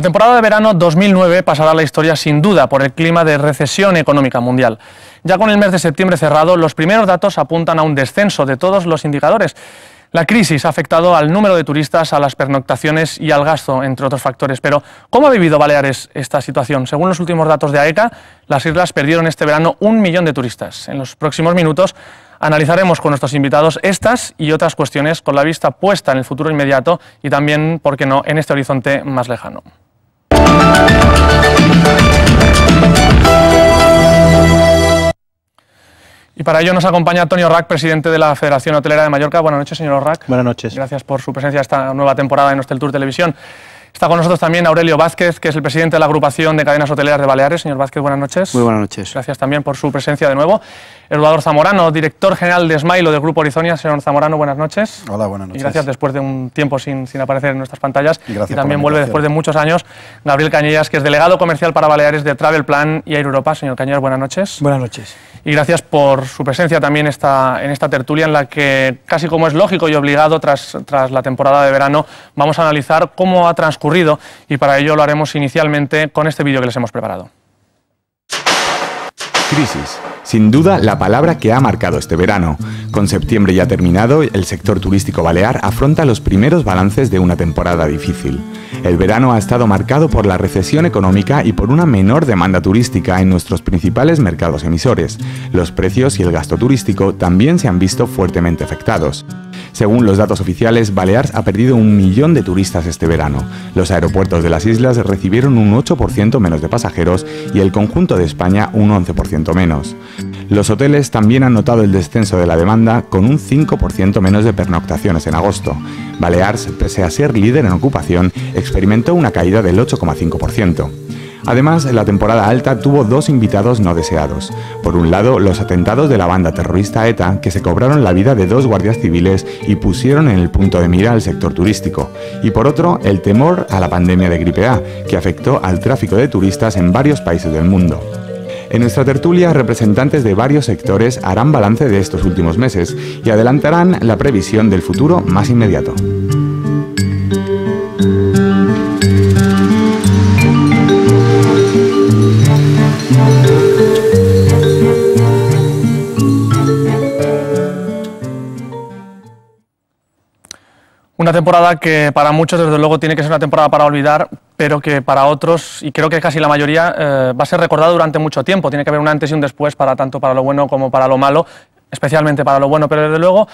La temporada de verano 2009 pasará a la historia sin duda por el clima de recesión económica mundial. Ya con el mes de septiembre cerrado, los primeros datos apuntan a un descenso de todos los indicadores. La crisis ha afectado al número de turistas, a las pernoctaciones y al gasto, entre otros factores. Pero, ¿cómo ha vivido Baleares esta situación? Según los últimos datos de AECA, las islas perdieron este verano un millón de turistas. En los próximos minutos analizaremos con nuestros invitados estas y otras cuestiones con la vista puesta en el futuro inmediato y también, por qué no, en este horizonte más lejano. Y para ello nos acompaña Antonio Rack, presidente de la Federación Hotelera de Mallorca. Buenas noches, señor Rack. Buenas noches. Gracias por su presencia esta nueva temporada en Hostel Tour Televisión. Está con nosotros también Aurelio Vázquez, que es el presidente de la agrupación de cadenas hoteleras de Baleares. Señor Vázquez, buenas noches. Muy buenas noches. Gracias también por su presencia de nuevo. Eduardo Zamorano, director general de Smilo del Grupo Horizonia. Señor Zamorano, buenas noches. Hola, buenas noches. gracias después de un tiempo sin, aparecer en nuestras pantallas. Y, gracias y también vuelve después de muchos años Gabriel Cañellas, que es delegado comercial para Baleares de Travel Plan y Air Europa. Señor Cañellas, buenas noches. Buenas noches y gracias por su presencia también en esta tertulia en la que, casi como es lógico y obligado, tras, tras la temporada de verano, vamos a analizar cómo ha transcurrido y para ello lo haremos inicialmente con este vídeo que les hemos preparado. Crisis, sin duda, la palabra que ha marcado este verano. Con septiembre ya terminado, el sector turístico balear afronta los primeros balances de una temporada difícil. El verano ha estado marcado por la recesión económica y por una menor demanda turística en nuestros principales mercados emisores. Los precios y el gasto turístico también se han visto fuertemente afectados. Según los datos oficiales, Baleares ha perdido un millón de turistas este verano. Los aeropuertos de las islas recibieron un 8% menos de pasajeros y el conjunto de España un 11% menos. Los hoteles también han notado el descenso de la demanda con un 5% menos de pernoctaciones en agosto. Baleares, pese a ser líder en ocupación, experimentó una caída del 8,5%. Además, la temporada alta tuvo dos invitados no deseados. Por un lado, los atentados de la banda terrorista ETA, que se cobraron la vida de dos guardias civiles y pusieron en el punto de mira al sector turístico. Y por otro, el temor a la pandemia de gripe A, que afectó al tráfico de turistas en varios países del mundo. En nuestra tertulia, representantes de varios sectores harán balance de estos últimos meses y adelantarán la previsión del futuro más inmediato. Una temporada que para muchos, desde luego, tiene que ser una temporada para olvidar, pero que para otros, y creo que casi la mayoría, eh, va a ser recordada durante mucho tiempo. Tiene que haber un antes y un después, para tanto para lo bueno como para lo malo, especialmente para lo bueno, pero desde luego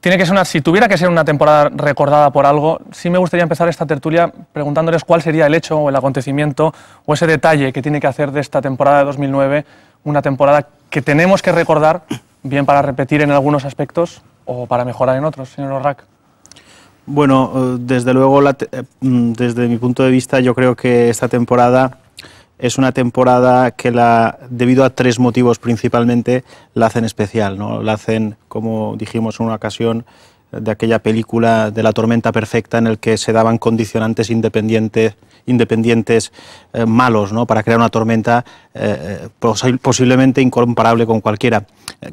tiene que ser una, si tuviera que ser una temporada recordada por algo, sí me gustaría empezar esta tertulia preguntándoles cuál sería el hecho o el acontecimiento o ese detalle que tiene que hacer de esta temporada de 2009 una temporada que tenemos que recordar, bien para repetir en algunos aspectos o para mejorar en otros, señor Orrac. Bueno, eh, desde luego, eh, mm, desde mi punto de vista, yo creo que esta temporada es una temporada que la, debido a tres motivos principalmente, la hacen especial, ¿no? La hacen, como dijimos en una ocasión, eh, de aquella película de la tormenta perfecta en el que se daban condicionantes independientes, independientes malos ¿no? para crear una tormenta posiblemente incomparable con cualquiera.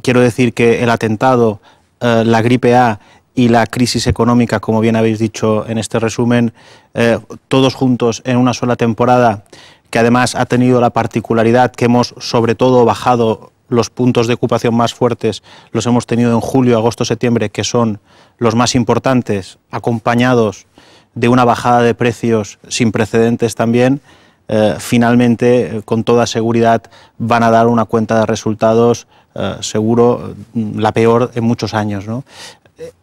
Quiero decir que el atentado, la gripe A y la crisis económica, como bien habéis dicho en este resumen, eh, todos juntos en una sola temporada, que además ha tenido la particularidad que hemos sobre todo bajado los puntos de ocupación más fuertes los hemos tenido en julio, agosto, septiembre, que son los más importantes, acompañados de una bajada de precios sin precedentes también, eh, finalmente, con toda seguridad, van a dar una cuenta de resultados eh, seguro la peor en muchos años. ¿no?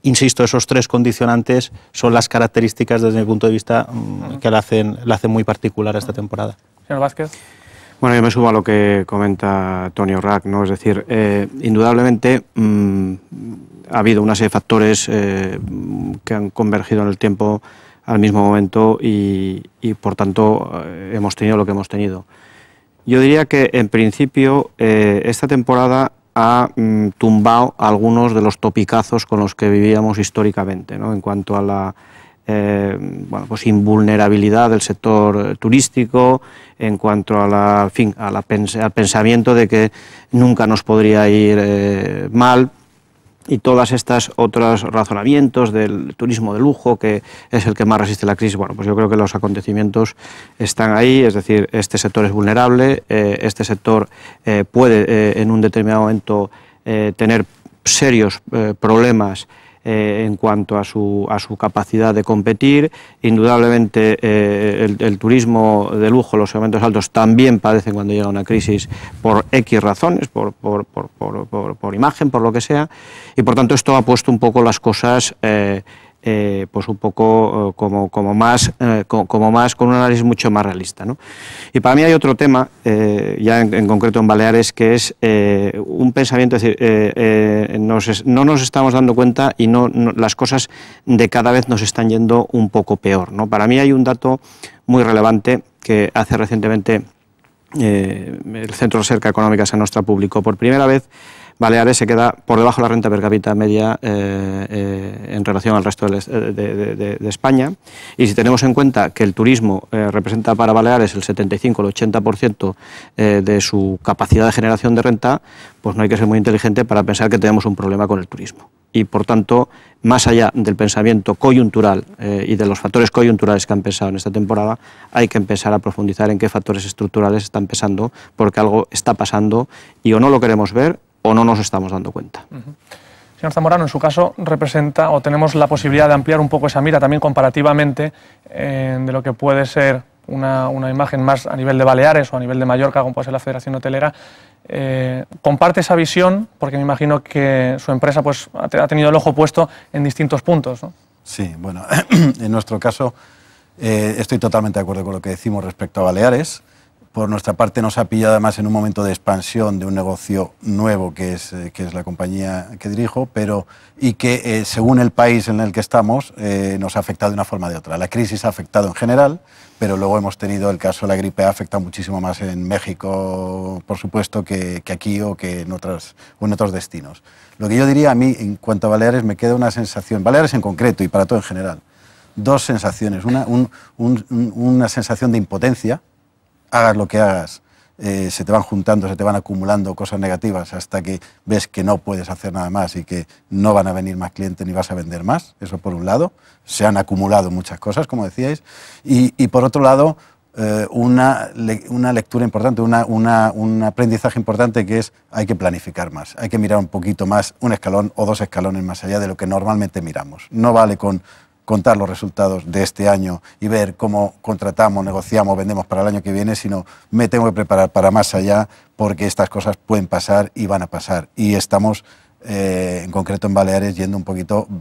insisto, esos tres condicionantes son las características desde mi punto de vista mm, que la hacen, la muy particular a esta temporada. Señor Vázquez. Bueno, yo me subo a lo que comenta Tony Rack, ¿no? Es decir, eh, indudablemente mm, ha habido una serie de factores eh, que han convergido en el tiempo al mismo momento y, por tanto eh, hemos tenido lo que hemos tenido. Yo diría que en principio esta temporada ha mm, tumbado algunos de los topicazos con los que vivíamos históricamente, ¿no? en cuanto a la eh, bueno, pues invulnerabilidad del sector turístico, en cuanto a la, fin, al pensamiento de que nunca nos podría ir eh, mal y todas estas otros razonamientos del turismo de lujo, que es el que más resiste la crisis, bueno, pues yo creo que los acontecimientos están ahí, es decir, este sector es vulnerable, eh, este sector eh, puede eh, en un determinado momento tener serios problemas eh, en cuanto a su, capacidad de competir. Indudablemente eh, el, turismo de lujo, los segmentos altos también padecen cuando llega una crisis por X razones, por, imagen, por lo que sea, y por tanto esto ha puesto un poco las cosas... Eh, eh, pues un poco eh, como, más, eh, como, más, con un análisis mucho más realista. Y para mí hay otro tema, ya en, concreto en Baleares, que es un pensamiento, es decir, no nos estamos dando cuenta y no, las cosas de cada vez nos están yendo un poco peor. Para mí hay un dato muy relevante que hace recientemente el Centro de Cerca Económica Sanostra nuestra publicó por primera vez Baleares se queda por debajo de la renta per cápita media eh, eh, en relación al resto eh, de, España. Y si tenemos en cuenta que el turismo representa para Baleares el 75 el 80% de su capacidad de generación de renta, pues no hay que ser muy inteligente para pensar que tenemos un problema con el turismo. Y por tanto, más allá del pensamiento coyuntural y de los factores coyunturales que han pensado en esta temporada, hay que empezar a profundizar en qué factores estructurales están pesando, porque algo está pasando y o no lo queremos ver o no nos estamos dando cuenta. Señor Zamorano, en su caso representa o tenemos la posibilidad de ampliar un poco esa mira también comparativamente eh, de lo que puede ser una, imagen más a nivel de Baleares o a nivel de Mallorca, como puede ser la Federación Hotelera. Eh, comparte esa visión porque me imagino que su empresa pues, ha, tenido el ojo puesto en distintos puntos. Sí, bueno, en nuestro caso eh, estoy totalmente de acuerdo con lo que decimos respecto a Baleares. Por nuestra parte nos ha pillado además en un momento de expansión de un negocio nuevo que es, eh, que es la compañía que dirijo, pero y que eh, según el país en el que estamos eh, nos ha afectado de una forma o de otra. La crisis ha afectado en general, pero luego hemos tenido el caso de la gripe, ha afectado muchísimo más en México, por supuesto, que, aquí o que en, otras, en otros destinos. Lo que yo diría a mí en cuanto a Baleares me queda una sensación, Baleares en concreto y para todo en general, dos sensaciones. una sensación de impotencia hagas lo que hagas, eh, se te van juntando, se te van acumulando cosas negativas hasta que ves que no puedes hacer nada más y que no van a venir más clientes ni vas a vender más. Eso por un lado. Se han acumulado muchas cosas, como decíais. Y, por otro lado, eh, una, lectura importante, un aprendizaje importante que es hay que planificar más, hay que mirar un poquito más, un escalón o dos escalones más allá de lo que normalmente miramos. No vale con contar los resultados de este año y ver cómo contratamos, negociamos, vendemos para el año que viene, sino me tengo que preparar para más allá porque estas cosas pueden pasar y van a pasar. Y estamos, eh, en concreto en Baleares, yendo un poquito mm,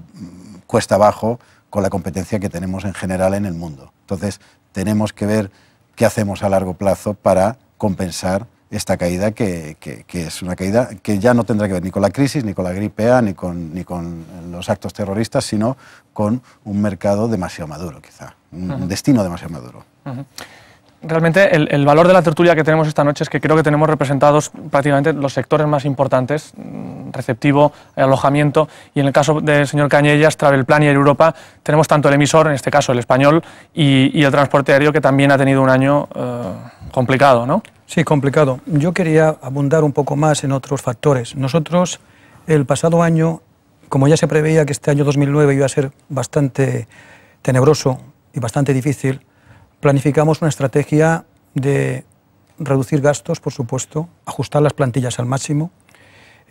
cuesta abajo con la competencia que tenemos en general en el mundo. Entonces, tenemos que ver qué hacemos a largo plazo para compensar esta caída que, es una caída que ya no tendrá que ver ni con la crisis, ni con la gripe A, ni con, ni con los actos terroristas, sino con un mercado demasiado maduro, quizá, un, destino demasiado maduro realmente el, valor de la tertulia que tenemos esta noche es que creo que tenemos representados prácticamente los sectores más importantes, mm, receptivo, alojamiento, y en el caso del señor Cañellas, Travelplan y Europa, tenemos tanto el emisor, en este caso el español, y, el transporte aéreo que también ha tenido un año eh, complicado, ¿no? Sí, complicado. Yo quería abundar un poco más en otros factores. Nosotros, el pasado año, como ya se preveía que este año 2009 iba a ser bastante tenebroso y bastante difícil, planificamos una estrategia de reducir gastos, por supuesto, ajustar las plantillas al máximo,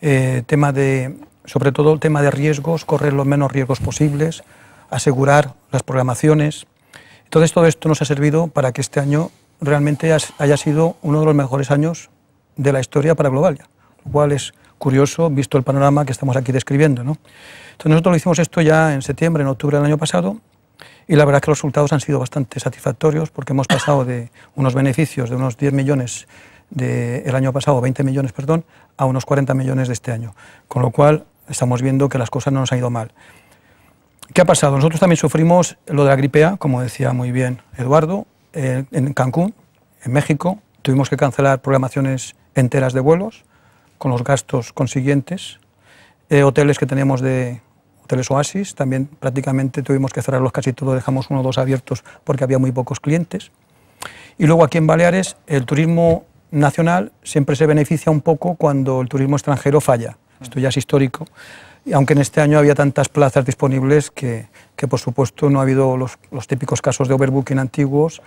eh, tema de, sobre todo el tema de riesgos, correr los menos riesgos posibles, asegurar las programaciones. Entonces todo esto nos ha servido para que este año realmente haya sido uno de los mejores años de la historia para Globalia, lo cual es curioso visto el panorama que estamos aquí describiendo. Entonces nosotros lo hicimos esto ya en septiembre, en octubre del año pasado y la verdad es que los resultados han sido bastante satisfactorios porque hemos pasado de unos beneficios de unos 10 millones de año pasado, 20 millones, perdón, a unos 40 millones de este año. Con lo cual estamos viendo que las cosas no nos han ido mal. ¿Qué ha pasado? Nosotros también sufrimos lo de la gripea, como decía muy bien Eduardo, eh, en Cancún, en México. Tuvimos que cancelar programaciones enteras de vuelos con los gastos consiguientes. Eh, hoteles que teníamos de los Oasis, también prácticamente tuvimos que cerrarlos casi todos, dejamos uno o dos abiertos porque había muy pocos clientes. Y luego aquí en Baleares el turismo nacional siempre se beneficia un poco cuando el turismo extranjero falla. Esto ya es histórico. Y aunque en este año había tantas plazas disponibles que, por supuesto, no ha habido los, los, típicos casos de overbooking antiguos